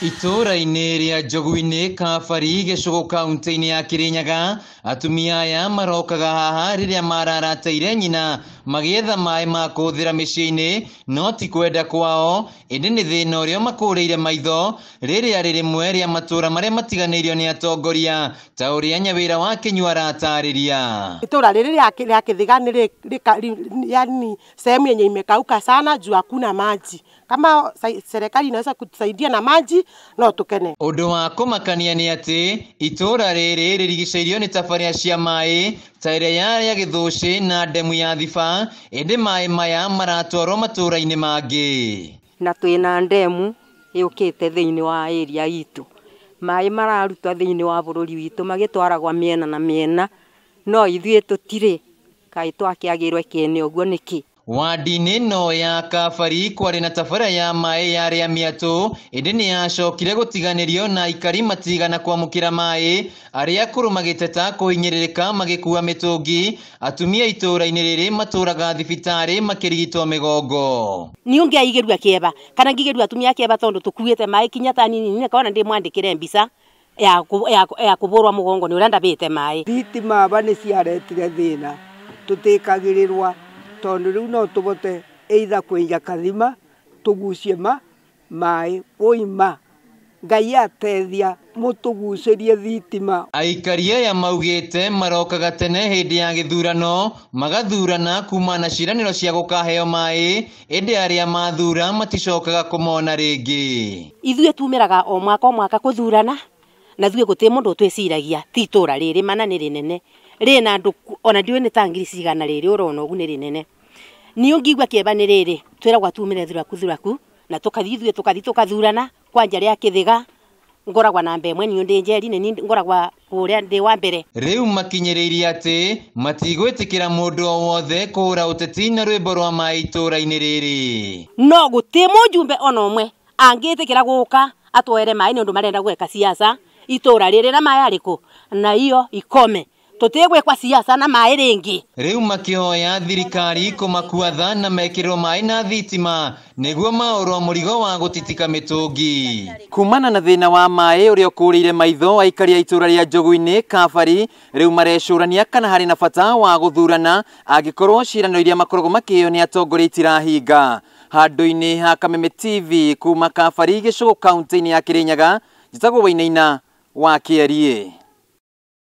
Itora ineri ya njogu-inĩ farige gĩcũgũ kaunte inĩ ya kĩrĩnyaga atumia ya maroka marokaga haha marara mararateire nyina magĩetha maĩ ma kũhũthĩra mĩciĩ-inĩ no ti kwenda kwao ĩndĩ nĩ thĩna ũrĩa makũrĩire maitho rĩrĩa rĩ rĩmwe ya matũra marĩa matiganĩirio nĩ atongoria ta ũrĩa nyawĩra wa kĩnyua aratarĩria itũra rĩrĩ rĩa ni nĩ sehemu yenye imekauka sana juu hakuna maji kama serikali inaweza kutusaidia na maji no tukene undu wa kumakania ni ati itura riri ririgicĩirio ni tafaria cia mai ta ya ya githuci na ndemu ya thiba ĩndĩ mai maya maratwarwo matũra ini mangi na twĩna ndemu yukite thini wa ĩria itũ maĩ mararutwo thini wa bururi witu magitwaragwa miena na miena no ithuĩ tutire kai twakiagirwe kene ũguo niki wadine ino ya kafari kwari na tafara ya mae yari ya miato idini yashokire gutiganirio na ikari matigana kwamukira mae aria akuru magiteta kuhinyirika magikuwa mitungi atumia itura-ini riri maturaga thibitari makirigitwo migongo ni ungiaigirua kieva kana ngigerua atumia kieva tondu tukuite mae kinya tanini nine kona ndimwandikire mbica ya ya kuburwa mugongo ni uria ndabite mae thitima ava ni ciaretire thina tutikagirirwa tondu riu no tubote eitha kuiga kathima tugucie ma mai woima ngai atethia mutugucirie thitima aikari aya maugite marokaga tene hindi ya githurano magathurana kuma na ciraniro cia gukaheo mai indi aria mathura maticokaga kumona ringi ithuĩ tumĩraga o mwaka o mwaka kuthurana na thuĩ gũtĩ mũndũ twĩciragia ti itũra rĩrĩ mana nene rĩnene na andũ ona ndiũĩ nĩ ta ngiri cigana rĩrĩ ũrona ũguo nĩ rĩnene niĩ ngĩigua kĩeba nĩ rĩrĩ twĩragwo tumĩre thuraku thuraku na tũkathi ithuĩ tũkathi tũkathurana kwanja rĩa kĩthĩga ngoragwa na mbemwe niũ ndĩ njeri nĩ niĩ ngoragwa kũrĩa ndĩ wa mbere rĩu makinyĩrĩirie atĩ matigwĩtĩkĩra mũndũ o wothe kũũra ũteti na rwĩmbo rwa maĩ itũũra-inĩ rĩrĩ no gũtĩ mũjumbe ona ũmwe angĩtĩkĩra gũũka atwere maĩ nĩ ũndũ marenda gweka siasa itora rire na maya riku na iyo ikome kwa siasa na maä rĩngĩ riu makihoya thirikari iko makuatha na mekiro mai na thitima nĩguo maoro murigo wa gutitika mitungi kumana na thina wa maya uri okurire maitho aikari a ria rĩa njogu-inĩ kabari rĩu marecũrania kana harĩ na bata wa gũthurana angĩkorwo ciirano iria makoragwo makiyo ni atongoria itirahinga handũ-inĩ ha kameme tv kuma kabari gĩcũgũ kaunti-inĩ ya kĩrĩnyaga njitagwo wainaina o aqui